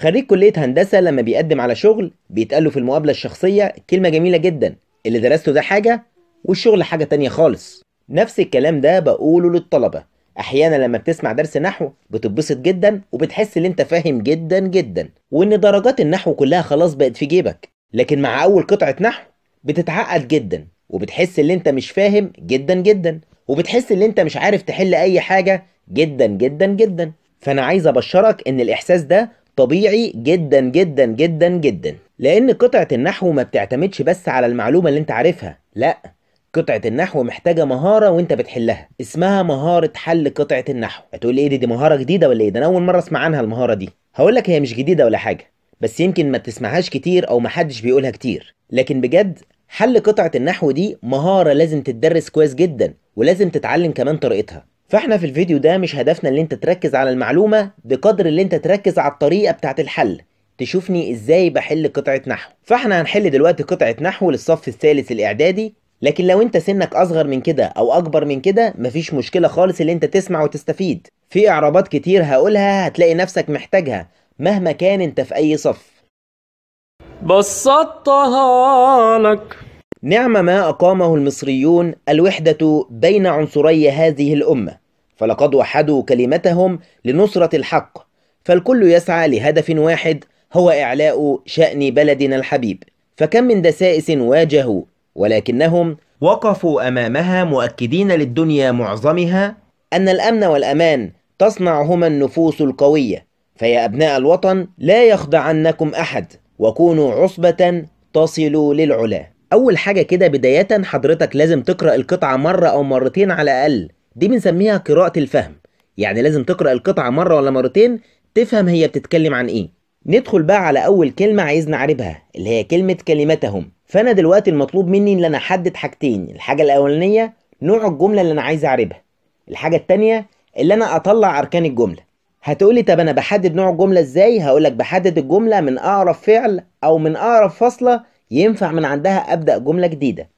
خريج كلية هندسة لما بيقدم على شغل بيتقال له في المقابلة الشخصية كلمة جميلة جدا اللي درسته ده حاجة والشغل حاجة تانية خالص نفس الكلام ده بقوله للطلبة احيانا لما بتسمع درس نحو بتتبسط جدا وبتحس ان انت فاهم جدا جدا وان درجات النحو كلها خلاص بقت في جيبك لكن مع اول قطعة نحو بتتعقد جدا وبتحس ان انت مش فاهم جدا جدا وبتحس ان انت مش عارف تحل اي حاجة جدا جدا جدا فانا عايز ابشرك ان الاحساس ده طبيعي جدا جدا جدا جدا لأن قطعة النحو ما بتعتمدش بس على المعلومة اللي انت عارفها لأ قطعة النحو محتاجة مهارة وانت بتحلها اسمها مهارة حل قطعة النحو هتقول ايه دي دي مهارة جديدة ولا ايه ده انا اول مرة اسمع عنها المهارة دي هقولك هي مش جديدة ولا حاجة بس يمكن ما تسمعهاش كتير او محدش بيقولها كتير لكن بجد حل قطعة النحو دي مهارة لازم تتدرس كويس جدا ولازم تتعلم كمان طريقتها فاحنا في الفيديو ده مش هدفنا اللي انت تركز على المعلومة بقدر اللي انت تركز على الطريقة بتاعة الحل تشوفني ازاي بحل قطعة نحو فاحنا هنحل دلوقتي قطعة نحو للصف الثالث الاعدادي لكن لو انت سنك اصغر من كده او اكبر من كده مفيش مشكلة خالص اللي انت تسمع وتستفيد في اعرابات كتير هقولها هتلاقي نفسك محتاجها مهما كان انت في اي صف بسطتها لك نعم ما أقامه المصريون الوحدة بين عنصري هذه الأمة فلقد وحدوا كلمتهم لنصرة الحق فالكل يسعى لهدف واحد هو إعلاء شأن بلدنا الحبيب فكم من دسائس واجهوا ولكنهم وقفوا أمامها مؤكدين للدنيا معظمها أن الأمن والأمان تصنعهما النفوس القوية فيا أبناء الوطن لا يخدعنكم أحد وكونوا عصبة تصلوا للعلا أول حاجة كده بداية حضرتك لازم تقرأ القطعة مرة أو مرتين على الأقل دي بنسميها قراءة الفهم يعني لازم تقرأ القطعة مرة ولا مرتين تفهم هي بتتكلم عن ايه ندخل بقى على أول كلمة عايز نعربها اللي هي كلمة كلمتهم فأنا دلوقتي المطلوب مني إن أنا أحدد حاجتين الحاجة الأولانية نوع الجملة اللي أنا عايز أعربها الحاجة التانية اللي أنا أطلع أركان الجملة هتقولي طب أنا بحدد نوع الجملة إزاي هقولك بحدد الجملة من أقرب فعل أو من أقرب فصلة ينفع من عندها أبدأ جملة جديدة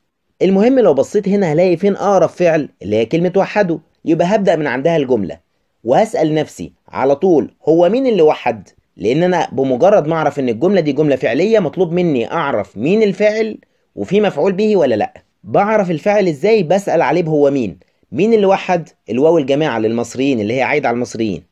المهم لو بصيت هنا هلاقي فين أقرب فعل اللي هي كلمة وحده يبقى هبدأ من عندها الجملة وهسأل نفسي على طول هو مين اللي وحد لأن أنا بمجرد ما أعرف إن الجملة دي جملة فعلية مطلوب مني أعرف مين الفاعل وفي مفعول به ولا لأ بعرف الفاعل إزاي بسأل عليه هو مين مين اللي وحد الواو الجماعة للمصريين اللي هي عايد على المصريين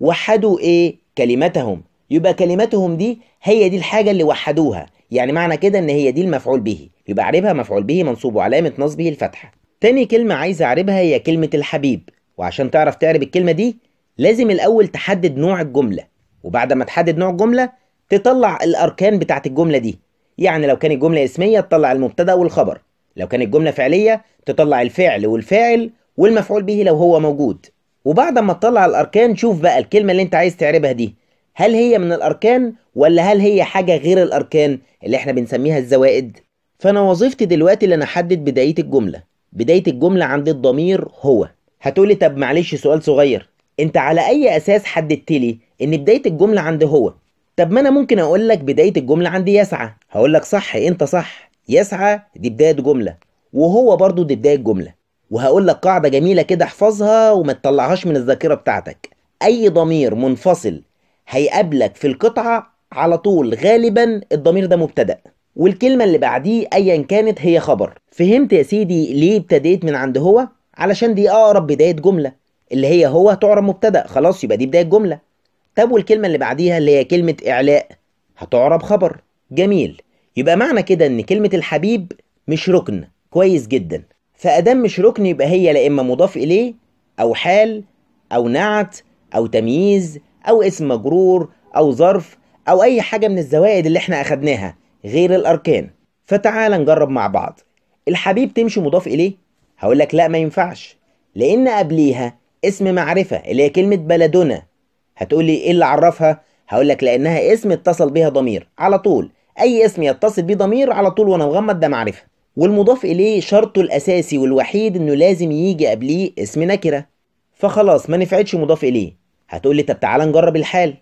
وحدوا إيه كلمتهم يبقى كلمتهم دي هي دي الحاجة اللي وحدوها يعني معنى كده ان هي دي المفعول به يبقى اعربها مفعول به منصوب وعلامة نصبه الفتحة تاني كلمة عايز اعربها هي كلمة الحبيب وعشان تعرف تعرب الكلمة دي لازم الاول تحدد نوع الجملة وبعد ما تحدد نوع الجملة تطلع الاركان بتاعت الجملة دي يعني لو كانت جملة اسمية تطلع المبتدأ والخبر لو كانت جملة فعلية تطلع الفعل والفاعل والمفعول به لو هو موجود وبعد ما تطلع الاركان شوف بقى الكلمة اللي انت عايز تعربها دي هل هي من الأركان ولا هل هي حاجة غير الأركان اللي احنا بنسميها الزوائد فأنا وظيفتي دلوقتي إن أنا أحدد بداية الجملة بداية الجملة عند الضمير هو هتقولي طب معلش سؤال صغير انت على اي اساس حددت لي ان بدايه الجمله عند هو طب ما انا ممكن اقول لك بدايه الجمله عند يسعى هقول لك صح انت صح يسعى دي بدايه جمله وهو برضو دي بدايه جمله وهقول لك قاعده جميله كده احفظها وما تطلعهاش من الذاكره بتاعتك اي ضمير منفصل هيقابلك في القطعة على طول غالبا الضمير ده مبتدأ والكلمة اللي بعديه أيا كانت هي خبر فهمت يا سيدي ليه ابتديت من عند هو علشان دي أقرب بداية جملة اللي هي هو تعرب مبتدأ خلاص يبقى دي بداية جملة طب والكلمة اللي بعديها اللي هي كلمة إعلاء هتعرب خبر جميل يبقى معنى كده إن كلمة الحبيب مش ركن كويس جدا فأدام مش ركن يبقى هي لا إما مضاف إليه أو حال أو نعت أو تمييز أو اسم مجرور أو ظرف أو أي حاجة من الزوائد اللي احنا أخدناها غير الأركان فتعال نجرب مع بعض الحبيب تمشي مضاف إليه؟ هقولك لا ما ينفعش لأن قبليها اسم معرفة اللي هي كلمة بلدنا هتقولي إيه اللي عرفها؟ هقولك لأنها اسم اتصل بها ضمير على طول أي اسم يتصل بيه ضمير على طول وأنا مغمض ده معرفة والمضاف إليه شرطه الأساسي والوحيد إنه لازم يجي قبليه اسم نكرة فخلاص ما نفعتش مضاف إليه هتقول لي طب تعالى نجرب الحال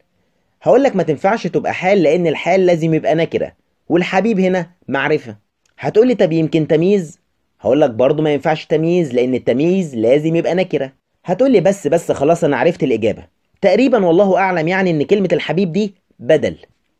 هقول لك ما تنفعش تبقى حال لان الحال لازم يبقى نكره والحبيب هنا معرفه هتقول لي طب يمكن تمييز هقول لك برضه ما ينفعش تمييز لان التمييز لازم يبقى نكره هتقول لي بس بس خلاص انا عرفت الاجابه تقريبا والله اعلم يعني ان كلمه الحبيب دي بدل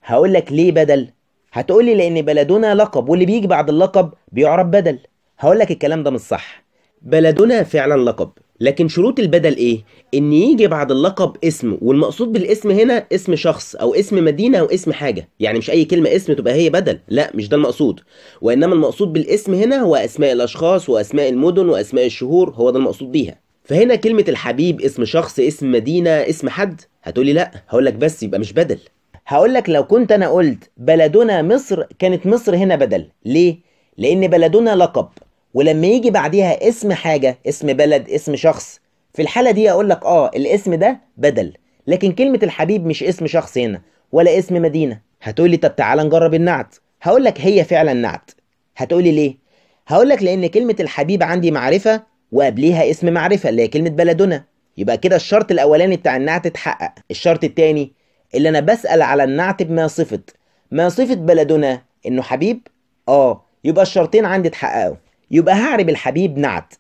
هقول لك ليه بدل هتقول لي لان بلدنا لقب واللي بيجي بعد اللقب بيعرف بدل هقول لك الكلام ده مش صح بلدنا فعلا لقب لكن شروط البدل ايه ان يجي بعد اللقب اسم والمقصود بالاسم هنا اسم شخص او اسم مدينه او اسم حاجه يعني مش اي كلمه اسم تبقى هي بدل لا مش ده المقصود وانما المقصود بالاسم هنا هو اسماء الاشخاص واسماء المدن واسماء الشهور هو ده المقصود بيها فهنا كلمه الحبيب اسم شخص اسم مدينه اسم حد هتقولي لا هقول لك بس يبقى مش بدل هقول لك لو كنت انا قلت بلدنا مصر كانت مصر هنا بدل ليه لان بلدنا لقب ولما يجي بعديها اسم حاجة اسم بلد اسم شخص في الحالة دي أقول لك آه الاسم ده بدل لكن كلمة الحبيب مش اسم شخص هنا ولا اسم مدينة هتقولي طب تعالى نجرب النعت هقول لك هي فعلا نعت هتقولي ليه هقول لك لأن كلمة الحبيب عندي معرفة وقبليها اسم معرفة اللي هي كلمة بلدنا يبقى كده الشرط الأولاني بتاع النعت اتحقق الشرط التاني اللي أنا بسأل على النعت بما صفت ما صفت بلدنا إنه حبيب آه يبقى الشرطين عندي اتحققوا يبقى هعرب الحبيب نعت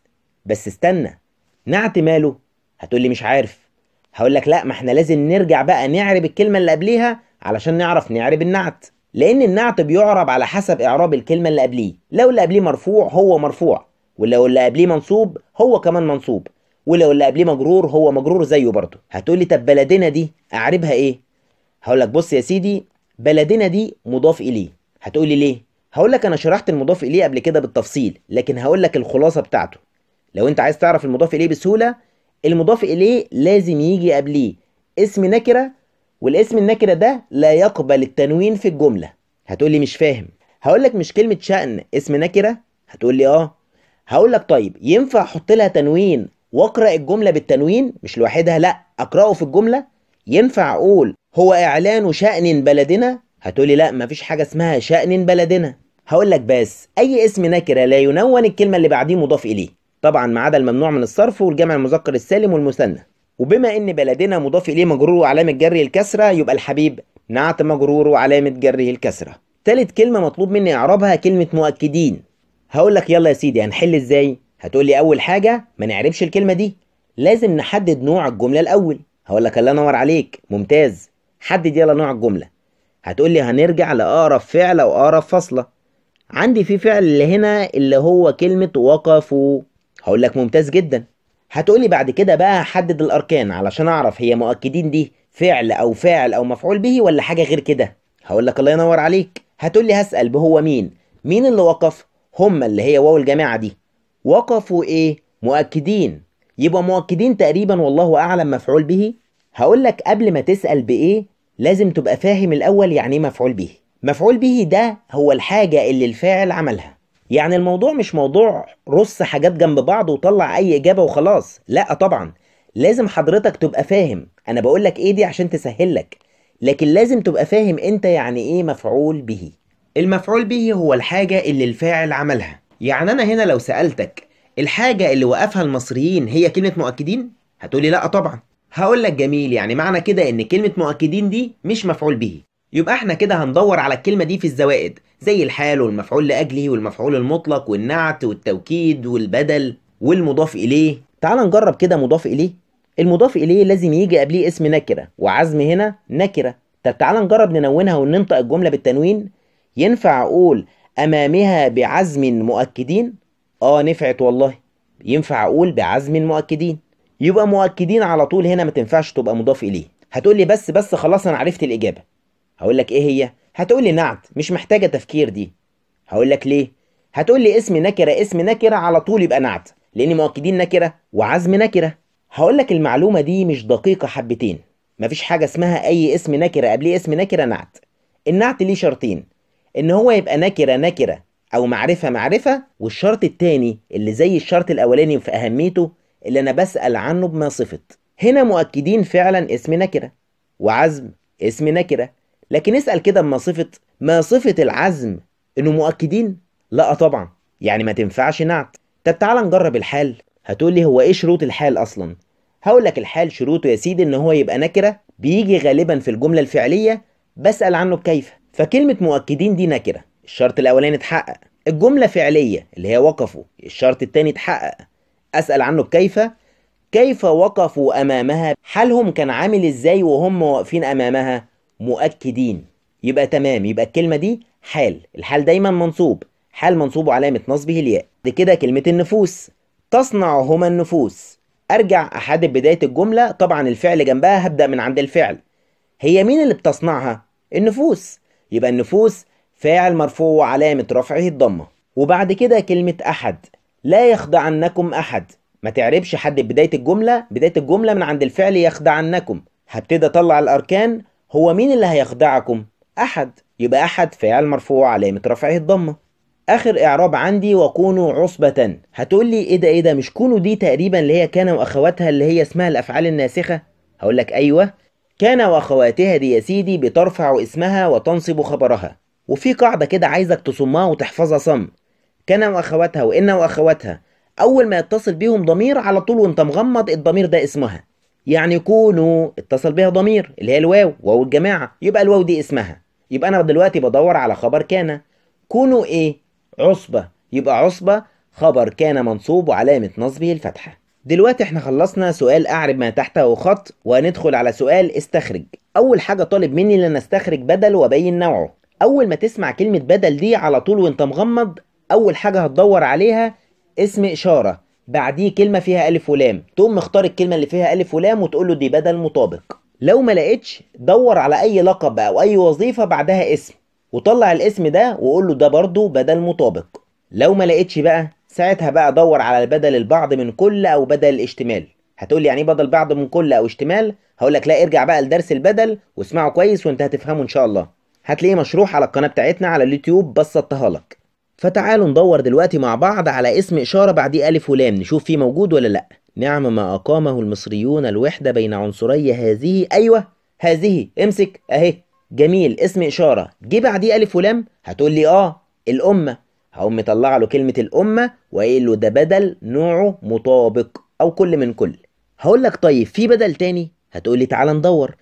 بس استنى نعت ماله هتقولي مش عارف هقولك لا ما احنا لازم نرجع بقى نعرب الكلمة اللي قبليها علشان نعرف نعرب النعت لأن النعت بيعرب على حسب إعراب الكلمة اللي قبليه لو اللي قبليه مرفوع هو مرفوع ولو اللي قبليه منصوب هو كمان منصوب ولو اللي قبليه مجرور هو مجرور زيه برضه هتقولي طب بلدنا دي أعربها إيه هقولك بص يا سيدي بلدنا دي مضاف إليه هتقولي ليه هقول لك انا شرحت المضاف اليه قبل كده بالتفصيل لكن هقول لك الخلاصه بتاعته لو انت عايز تعرف المضاف اليه بسهوله المضاف اليه لازم يجي قبليه اسم نكره والاسم النكره ده لا يقبل التنوين في الجمله هتقول لي مش فاهم هقول لك مش كلمه شأن اسم نكره هتقول لي اه هقول لك طيب ينفع احط لها تنوين واقرا الجمله بالتنوين مش لوحدها لا اقراه في الجمله ينفع اقول هو اعلان شأن بلدنا هتقولي لا مفيش حاجة اسمها شأن بلدنا هقول لك بس أي اسم نكرة لا ينون الكلمة اللي بعديه مضاف إليه طبعا ما عدا الممنوع من الصرف والجمع المذكر السالم والمثنى وبما ان بلدنا مضاف اليه مجرور وعلامه جره الكسره يبقى الحبيب نعت مجرور وعلامه جره الكسره تالت كلمه مطلوب مني اعربها كلمه مؤكدين هقول لك يلا يا سيدي هنحل ازاي هتقول لي اول حاجه ما نعرفش الكلمه دي لازم نحدد نوع الجمله الاول هقول لك الله ينور عليك ممتاز حدد يلا نوع الجمله هتقولي هنرجع لأقرب فعل أو أقرب فصلة عندي في فعل اللي هنا اللي هو كلمة وقفوا هقولك ممتاز جدا هتقولي بعد كده بقى هحدد الأركان علشان أعرف هي مؤكدين دي فعل أو فاعل أو مفعول به ولا حاجة غير كده هقولك الله ينور عليك هتقولي هسأل بهو مين مين اللي وقف هما اللي هي واو الجماعة دي وقفوا إيه مؤكدين يبقى مؤكدين تقريبا والله أعلم مفعول به هقولك قبل ما تسأل بإيه لازم تبقى فاهم الأول يعني إيه مفعول به مفعول به ده هو الحاجة اللي الفاعل عملها يعني الموضوع مش موضوع رص حاجات جنب بعض وطلع أي إجابة وخلاص لأ طبعا لازم حضرتك تبقى فاهم أنا بقولك إيه دي عشان تسهل لك لكن لازم تبقى فاهم أنت يعني إيه مفعول به المفعول به هو الحاجة اللي الفاعل عملها يعني أنا هنا لو سألتك الحاجة اللي وقفها المصريين هي كلمة مؤكدين؟ هتقولي لأ طبعا هقول لك جميل يعني معنى كده ان كلمة مؤكدين دي مش مفعول به يبقى احنا كده هندور على الكلمة دي في الزوائد زي الحال والمفعول لأجله والمفعول المطلق والنعت والتوكيد والبدل والمضاف إليه تعال نجرب كده مضاف إليه المضاف إليه لازم يجي قبليه اسم نكرة وعزم هنا نكرة طب تعال نجرب ننونها وننطق الجملة بالتنوين ينفع أقول أمامها بعزم مؤكدين آه نفعت والله ينفع أقول بعزم مؤكدين يبقى مؤكدين على طول هنا ما تنفعش تبقى مضاف اليه هتقول لي بس بس خلاص انا عرفت الاجابه هقول لك ايه هي هتقول لي نعت مش محتاجه تفكير دي هقول لك ليه هتقول لي اسم نكره اسم نكره على طول يبقى نعت لان مؤكدين نكره وعزم نكره هقول لك المعلومه دي مش دقيقه حبتين مفيش حاجه اسمها اي اسم نكره قبليه اسم نكره نعت النعت ليه شرطين ان هو يبقى نكره نكره او معرفه معرفه والشرط التاني اللي زي الشرط الاولاني في اهميته اللي أنا بسأل عنه بما صفت هنا مؤكدين فعلا اسم نكرة وعزم اسم نكرة لكن اسأل كده بما صفت ما صفة العزم إنه مؤكدين لا طبعا يعني ما تنفعش نعت طب تعالى نجرب الحال هتقول لي هو ايه شروط الحال اصلا هقول لك الحال شروطه يا سيدي ان هو يبقى نكره بيجي غالبا في الجمله الفعليه بسال عنه بكيف فكلمه مؤكدين دي نكره الشرط الاولاني اتحقق الجمله فعليه اللي هي وقفوا الشرط الثاني اتحقق أسأل عنه بكيف كيف وقفوا أمامها حالهم كان عامل إزاي وهم واقفين أمامها مؤكدين يبقى تمام يبقى الكلمة دي حال الحال دايما منصوب حال منصوب وعلامة نصبه الياء بعد كده كلمة النفوس تصنعهما النفوس أرجع أحدد بداية الجملة طبعا الفعل جنبها هبدأ من عند الفعل هي مين اللي بتصنعها النفوس يبقى النفوس فاعل مرفوع وعلامة رفعه الضمة وبعد كده كلمة أحد لا يخدعنكم أحد ما تعربش حد بداية الجملة بداية الجملة من عند الفعل يخدعنكم هبتدي أطلع الأركان هو مين اللي هيخدعكم أحد يبقى أحد فعل مرفوع علامة رفعه الضمة آخر إعراب عندي وكونوا عصبة هتقول لي إيه ده إيه ده مش كونوا دي تقريبا اللي هي كان وأخواتها اللي هي اسمها الأفعال الناسخة هقول لك أيوه كان وأخواتها دي يا سيدي بترفع اسمها وتنصب خبرها وفي قاعدة كده عايزك تصمها وتحفظها صم كان واخواتها وان واخواتها اول ما يتصل بيهم ضمير على طول وانت مغمض الضمير ده اسمها يعني كونوا اتصل بها ضمير اللي هي الواو واو الجماعه يبقى الواو دي اسمها يبقى انا دلوقتي بدور على خبر كان كونوا ايه عصبه يبقى عصبه خبر كان منصوب وعلامه نصبه الفتحه دلوقتي احنا خلصنا سؤال اعرب ما تحته خط وهندخل على سؤال استخرج اول حاجه طالب مني ان استخرج بدل وابين نوعه اول ما تسمع كلمه بدل دي على طول وانت مغمض اول حاجه هتدور عليها اسم اشاره بعديه كلمه فيها الف ولام تقوم مختار الكلمه اللي فيها الف ولام وتقول له دي بدل مطابق لو ما لقيتش دور على اي لقب او اي وظيفه بعدها اسم وطلع الاسم ده وقول له ده برضه بدل مطابق لو ما لقيتش بقى ساعتها بقى دور على بدل البعض من كل او بدل الاشتمال هتقول لي يعني ايه بدل بعض من كل او اشتمال هقول لك لا ارجع بقى لدرس البدل واسمعه كويس وانت هتفهمه ان شاء الله هتلاقيه مشروح على القناه بتاعتنا على اليوتيوب بسطتها لك فتعالوا ندور دلوقتي مع بعض على اسم إشارة بعديه ألف ولام نشوف فيه موجود ولا لأ نعم ما أقامه المصريون الوحدة بين عنصري هذه أيوة هذه امسك أهي جميل اسم إشارة جه بعديه ألف ولام هتقول لي آه الأمة هقوم مطلع له كلمة الأمة وقايل له ده بدل نوعه مطابق أو كل من كل هقول لك طيب في بدل تاني هتقول لي تعالى ندور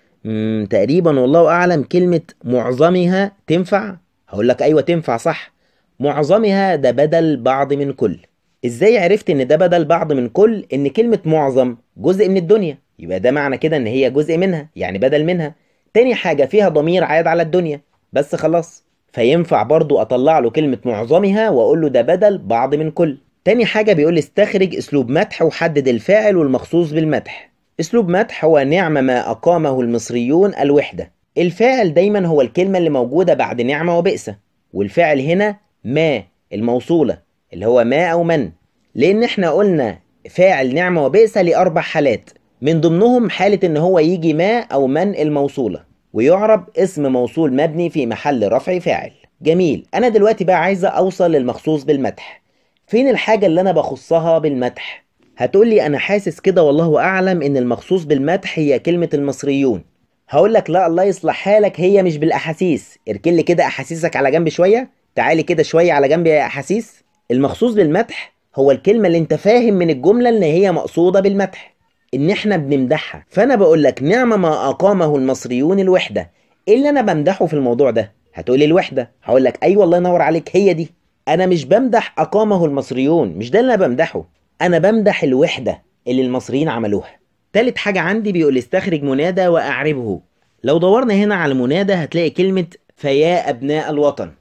تقريبا والله أعلم كلمة معظمها تنفع هقول لك أيوة تنفع صح معظمها ده بدل بعض من كل ازاي عرفت ان ده بدل بعض من كل ان كلمة معظم جزء من الدنيا يبقى ده معنى كده ان هي جزء منها يعني بدل منها تاني حاجة فيها ضمير عاد على الدنيا بس خلاص فينفع برضو اطلع له كلمة معظمها واقول له ده بدل بعض من كل تاني حاجة بيقول استخرج اسلوب مدح وحدد الفاعل والمخصوص بالمدح اسلوب مدح هو نعم ما اقامه المصريون الوحدة الفاعل دايما هو الكلمة اللي موجودة بعد نعمة وبئسة والفعل هنا ما الموصولة اللي هو ما أو من لأن احنا قلنا فاعل نعمة وبئس لأربع حالات من ضمنهم حالة إن هو يجي ما أو من الموصولة ويعرب اسم موصول مبني في محل رفع فاعل جميل أنا دلوقتي بقى عايزة أوصل للمخصوص بالمدح فين الحاجة اللي أنا بخصها بالمدح هتقولي أنا حاسس كده والله أعلم إن المخصوص بالمدح هي كلمة المصريون هقولك لا الله يصلح حالك هي مش بالأحاسيس اركن لي كده أحاسيسك على جنب شوية تعالي كده شويه على جنب يا احاسيس المخصوص بالمدح هو الكلمه اللي انت فاهم من الجمله ان هي مقصوده بالمدح ان احنا بنمدحها فانا بقول لك نعم ما اقامه المصريون الوحده ايه اللي انا بمدحه في الموضوع ده هتقولي الوحده هقول لك ايوه الله ينور عليك هي دي انا مش بمدح اقامه المصريون مش ده اللي انا بمدحه انا بمدح الوحده اللي المصريين عملوها تالت حاجه عندي بيقول استخرج منادى واعربه لو دورنا هنا على المنادى هتلاقي كلمه فيا ابناء الوطن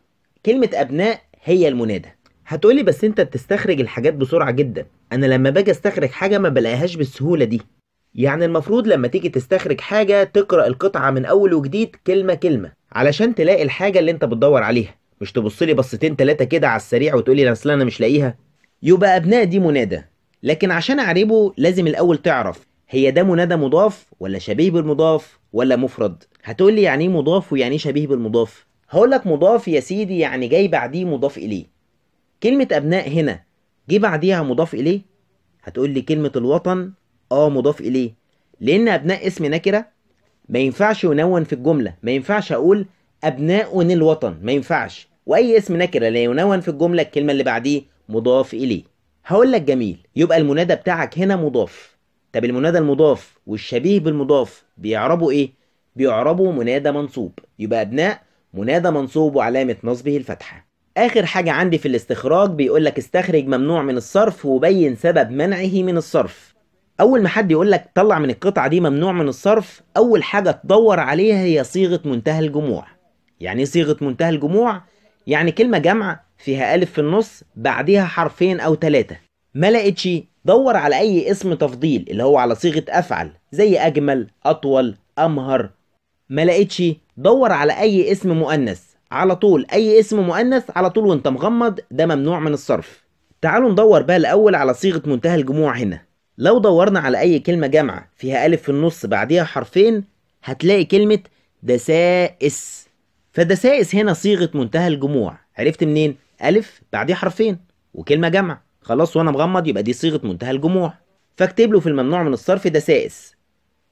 كلمة أبناء هي المنادى هتقولي بس انت بتستخرج الحاجات بسرعة جدا انا لما باجي استخرج حاجة ما بلاقيهاش بالسهولة دي يعني المفروض لما تيجي تستخرج حاجة تقرأ القطعة من أول وجديد كلمة كلمة علشان تلاقي الحاجة اللي انت بتدور عليها مش تبصلي بصتين تلاتة كده على السريع وتقولي اصل انا مش لاقيها يبقى أبناء دي منادى لكن عشان أعربه لازم الأول تعرف هي ده منادى مضاف ولا شبيه بالمضاف ولا مفرد هتقولي يعني ايه مضاف ويعني ايه شبيه بالمضاف هقول لك مضاف يا سيدي يعني جاي بعديه مضاف إليه كلمة أبناء هنا جه بعديها مضاف إليه هتقول لي كلمة الوطن آه مضاف إليه لأن أبناء اسم نكرة ما ينفعش ينون في الجملة ما ينفعش أقول أبناء الوطن ما ينفعش وأي اسم نكرة لا ينون في الجملة الكلمة اللي بعديه مضاف إليه هقول لك جميل يبقى المنادى بتاعك هنا مضاف طب المنادى المضاف والشبيه بالمضاف بيعربوا إيه؟ بيعربوا منادى منصوب يبقى أبناء منادى منصوب وعلامة نصبه الفتحة آخر حاجة عندي في الاستخراج بيقولك استخرج ممنوع من الصرف وبين سبب منعه من الصرف أول ما حد يقولك طلع من القطعة دي ممنوع من الصرف أول حاجة تدور عليها هي صيغة منتهى الجموع يعني ايه صيغة منتهى الجموع؟ يعني كلمة جمع فيها ألف في النص بعديها حرفين أو ثلاثة ما لقيتش دور على أي اسم تفضيل اللي هو على صيغة أفعل زي أجمل أطول أمهر ما لقيتش دور على اي اسم مؤنث على طول اي اسم مؤنث على طول وانت مغمض ده ممنوع من الصرف تعالوا ندور بقى الاول على صيغه منتهى الجموع هنا لو دورنا على اي كلمه جامعه فيها الف في النص بعديها حرفين هتلاقي كلمه دسائس فدسائس هنا صيغه منتهى الجموع عرفت منين الف بعديها حرفين وكلمه جامعه خلاص وانا مغمض يبقى دي صيغه منتهى الجموع فاكتب له في الممنوع من الصرف دسائس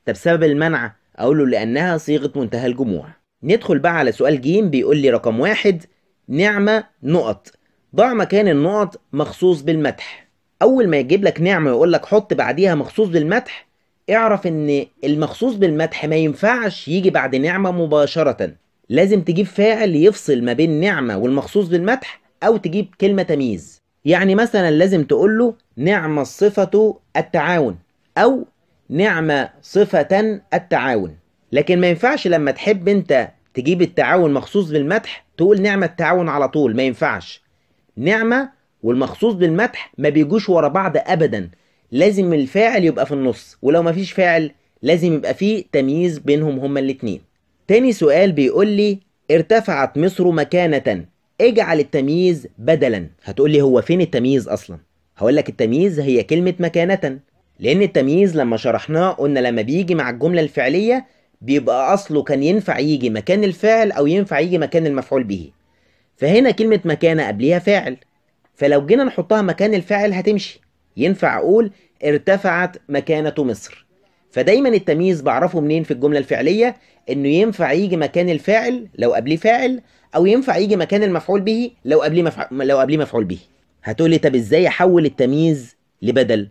طب سبب المنع أقول له لأنها صيغة منتهى الجموع ندخل بقى على سؤال جيم بيقول لي رقم واحد نعمة نقط ضع مكان النقط مخصوص بالمدح أول ما يجيب لك نعمة ويقول لك حط بعديها مخصوص بالمدح اعرف ان المخصوص بالمدح ما ينفعش يجي بعد نعمة مباشرة لازم تجيب فاعل يفصل ما بين نعمة والمخصوص بالمدح أو تجيب كلمة تمييز يعني مثلا لازم تقول له نعمة الصفة التعاون أو نعمة صفة التعاون لكن ما ينفعش لما تحب انت تجيب التعاون مخصوص بالمدح تقول نعمة التعاون على طول ما ينفعش نعمة والمخصوص بالمدح ما بيجوش ورا بعض أبدا لازم الفاعل يبقى في النص ولو ما فيش فاعل لازم يبقى فيه تمييز بينهم هما الاتنين تاني سؤال بيقول لي ارتفعت مصر مكانة اجعل التمييز بدلا هتقول لي هو فين التمييز أصلا هقول لك التمييز هي كلمة مكانة لأن التمييز لما شرحناه قلنا لما بيجي مع الجملة الفعلية بيبقى أصله كان ينفع يجي مكان الفعل أو ينفع يجي مكان المفعول به فهنا كلمة مكانة قبليها فاعل فلو جينا نحطها مكان الفاعل هتمشي ينفع أقول ارتفعت مكانة مصر فدايما التمييز بعرفه منين في الجملة الفعلية إنه ينفع يجي مكان الفاعل لو قبليه فاعل أو ينفع يجي مكان المفعول به لو قبليه مفع... لو قبليه مفعول به هتقولي طب ازاي احول التمييز لبدل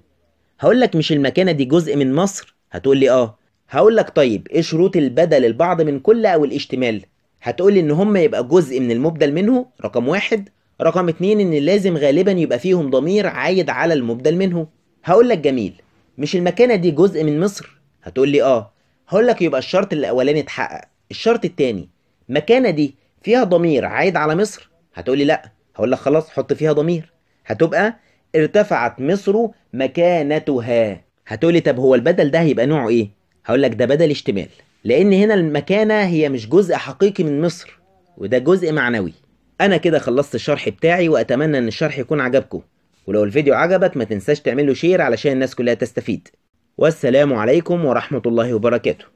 هقول لك مش المكانة دي جزء من مصر هتقول لي اه هقول لك طيب ايه شروط البدل البعض من كل او الاشتمال هتقول لي ان هم يبقى جزء من المبدل منه رقم واحد رقم اتنين ان لازم غالبا يبقى فيهم ضمير عايد على المبدل منه هقول لك جميل مش المكانة دي جزء من مصر هتقول لي اه هقول لك يبقى الشرط الاولاني اتحقق الشرط التاني مكانة دي فيها ضمير عايد على مصر هتقول لي لا هقول لك خلاص حط فيها ضمير هتبقى ارتفعت مصر مكانتها هتقولي طب هو البدل ده هيبقى نوعه ايه هقول لك ده بدل اشتمال لان هنا المكانه هي مش جزء حقيقي من مصر وده جزء معنوي انا كده خلصت الشرح بتاعي واتمنى ان الشرح يكون عجبكم ولو الفيديو عجبك ما تنساش تعمل له شير علشان الناس كلها تستفيد والسلام عليكم ورحمه الله وبركاته